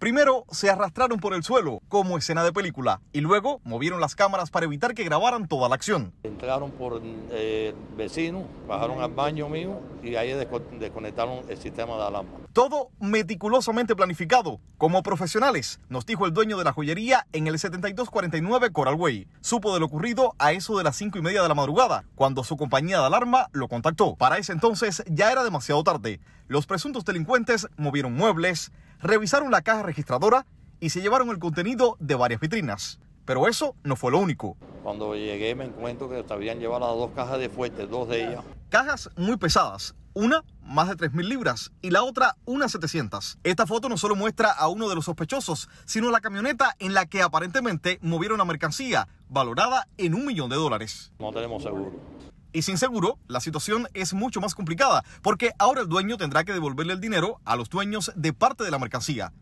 Primero se arrastraron por el suelo, como escena de película, y luego movieron las cámaras para evitar que grabaran toda la acción. Entraron por eh, vecinos, bajaron al baño mío y ahí desconectaron el sistema de alarma. Todo meticulosamente planificado, como profesionales, nos dijo el dueño de la joyería en el 7249 Coral Way. Supo de lo ocurrido a eso de las 5 y media de la madrugada, cuando su compañía de alarma lo contactó. Para ese entonces ya era demasiado tarde. Los presuntos delincuentes movieron muebles, revisaron la caja registradora y se llevaron el contenido de varias vitrinas. Pero eso no fue lo único. Cuando llegué me encuentro que se habían llevado dos cajas de fuerte, dos de ellas. Cajas muy pesadas, una más de 3.000 libras y la otra unas 700. Esta foto no solo muestra a uno de los sospechosos, sino la camioneta en la que aparentemente movieron la mercancía, valorada en un millón de dólares. No tenemos seguro. Y sin seguro, la situación es mucho más complicada, porque ahora el dueño tendrá que devolverle el dinero a los dueños de parte de la mercancía.